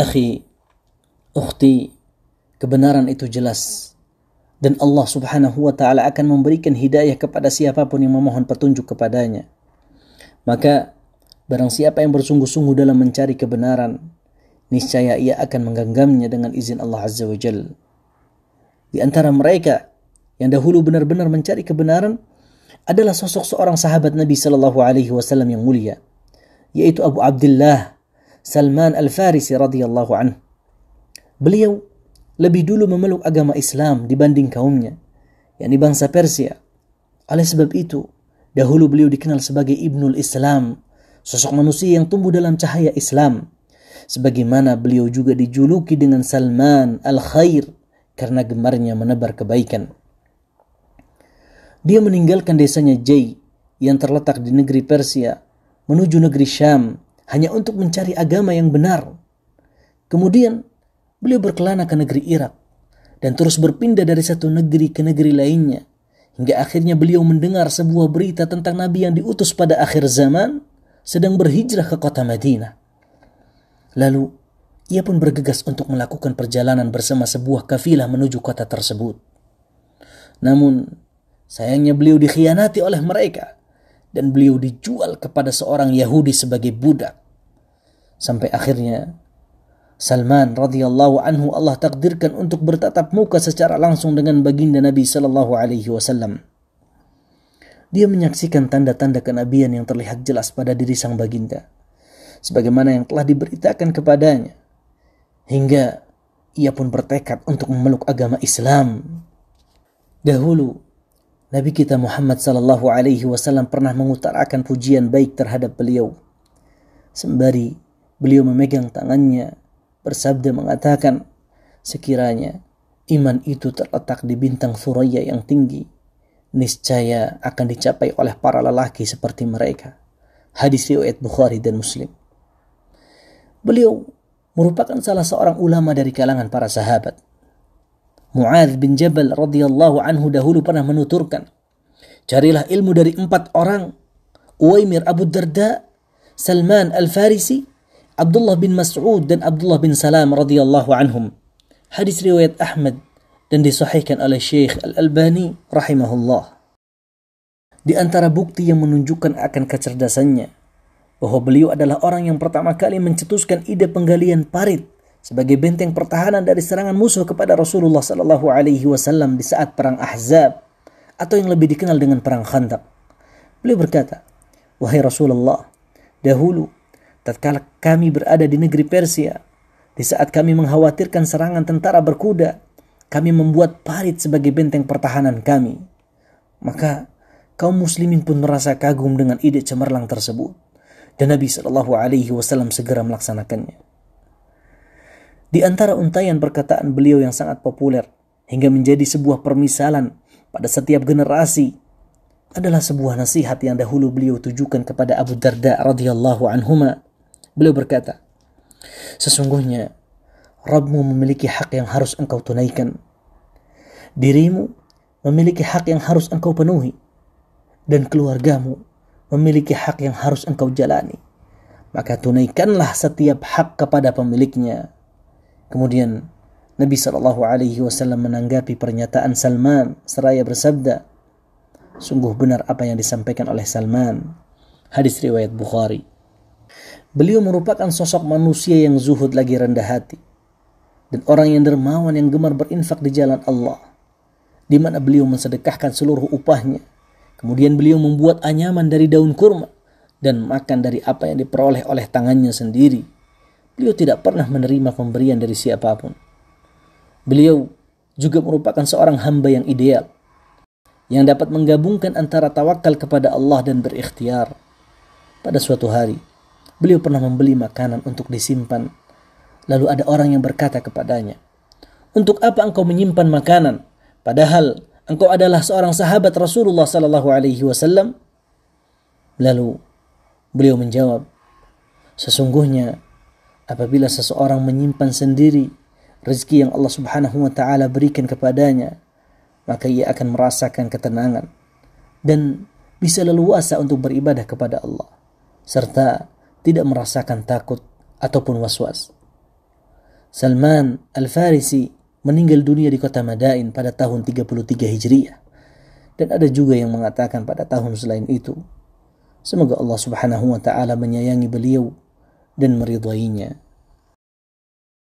akhi, ukhti, kebenaran itu jelas. Dan Allah subhanahu wa ta'ala akan memberikan hidayah kepada siapapun yang memohon petunjuk kepadanya. Maka, barang siapa yang bersungguh-sungguh dalam mencari kebenaran, niscaya ia akan menggenggamnya dengan izin Allah azza wa jal. Di antara mereka yang dahulu benar-benar mencari kebenaran adalah sosok seorang sahabat Nabi Shallallahu Alaihi Wasallam yang mulia, yaitu Abu Abdullah Salman Al-Farisi radhiyallahu anhu. Beliau lebih dulu memeluk agama Islam dibanding kaumnya, yakni bangsa Persia. Oleh sebab itu, dahulu beliau dikenal sebagai Ibnul Islam, sosok manusia yang tumbuh dalam cahaya Islam. Sebagaimana beliau juga dijuluki dengan Salman Al-Khair karena gemarnya menebar kebaikan. Dia meninggalkan desanya Jai yang terletak di negeri Persia menuju negeri Syam hanya untuk mencari agama yang benar. Kemudian beliau berkelana ke negeri Irak dan terus berpindah dari satu negeri ke negeri lainnya hingga akhirnya beliau mendengar sebuah berita tentang nabi yang diutus pada akhir zaman sedang berhijrah ke kota Madinah. Lalu ia pun bergegas untuk melakukan perjalanan bersama sebuah kafilah menuju kota tersebut. Namun sayangnya beliau dikhianati oleh mereka dan beliau dijual kepada seorang Yahudi sebagai budak. Sampai akhirnya Salman radhiyallahu anhu Allah takdirkan untuk bertatap muka secara langsung dengan baginda Nabi sallallahu alaihi wasallam. Dia menyaksikan tanda-tanda kenabian yang terlihat jelas pada diri sang baginda sebagaimana yang telah diberitakan kepadanya hingga ia pun bertekad untuk memeluk agama Islam. Dahulu Nabi kita Muhammad Sallallahu Alaihi Wasallam pernah mengutarakan pujian baik terhadap beliau. Sembari beliau memegang tangannya, bersabda mengatakan, sekiranya iman itu terletak di bintang suraya yang tinggi, niscaya akan dicapai oleh para lelaki seperti mereka. Hadis riwayat Bukhari dan Muslim. Beliau merupakan salah seorang ulama dari kalangan para sahabat Mu'adz bin Jabal radhiyallahu anhu dahulu pernah menuturkan, carilah ilmu dari empat orang, Uwaimir Abu Darda, Salman Al-Farisi, Abdullah bin Mas'ud dan Abdullah bin Salam radhiyallahu anhum. Hadis riwayat Ahmad dan disahihkan oleh Syekh Al-Albani rahimahullah. Di antara bukti yang menunjukkan akan kecerdasannya, bahwa beliau adalah orang yang pertama kali mencetuskan ide penggalian parit sebagai benteng pertahanan dari serangan musuh kepada Rasulullah Sallallahu Alaihi Wasallam di saat perang Ahzab atau yang lebih dikenal dengan perang Khandaq. Beliau berkata, wahai Rasulullah, dahulu tatkala kami berada di negeri Persia, di saat kami mengkhawatirkan serangan tentara berkuda, kami membuat parit sebagai benteng pertahanan kami. Maka kaum muslimin pun merasa kagum dengan ide cemerlang tersebut. Dan Nabi Shallallahu Alaihi Wasallam segera melaksanakannya. Di antara untayan perkataan beliau yang sangat populer hingga menjadi sebuah permisalan pada setiap generasi adalah sebuah nasihat yang dahulu beliau tujukan kepada Abu Darda radhiyallahu anhuma. Beliau berkata, Sesungguhnya, Rabbmu memiliki hak yang harus engkau tunaikan. Dirimu memiliki hak yang harus engkau penuhi. Dan keluargamu memiliki hak yang harus engkau jalani. Maka tunaikanlah setiap hak kepada pemiliknya. Kemudian Nabi Shallallahu Alaihi Wasallam menanggapi pernyataan Salman seraya bersabda, sungguh benar apa yang disampaikan oleh Salman. Hadis riwayat Bukhari. Beliau merupakan sosok manusia yang zuhud lagi rendah hati dan orang yang dermawan yang gemar berinfak di jalan Allah, di mana beliau mensedekahkan seluruh upahnya. Kemudian beliau membuat anyaman dari daun kurma dan makan dari apa yang diperoleh oleh tangannya sendiri. Beliau tidak pernah menerima pemberian dari siapapun. Beliau juga merupakan seorang hamba yang ideal yang dapat menggabungkan antara tawakal kepada Allah dan berikhtiar. Pada suatu hari, beliau pernah membeli makanan untuk disimpan. Lalu ada orang yang berkata kepadanya, "Untuk apa engkau menyimpan makanan padahal engkau adalah seorang sahabat Rasulullah sallallahu alaihi wasallam?" Lalu beliau menjawab, "Sesungguhnya apabila seseorang menyimpan sendiri rezeki yang Allah Subhanahu wa taala berikan kepadanya, maka ia akan merasakan ketenangan dan bisa leluasa untuk beribadah kepada Allah serta tidak merasakan takut ataupun was-was. Salman Al-Farisi meninggal dunia di kota Madain pada tahun 33 Hijriah. Dan ada juga yang mengatakan pada tahun selain itu. Semoga Allah Subhanahu wa taala menyayangi beliau dan meridainya.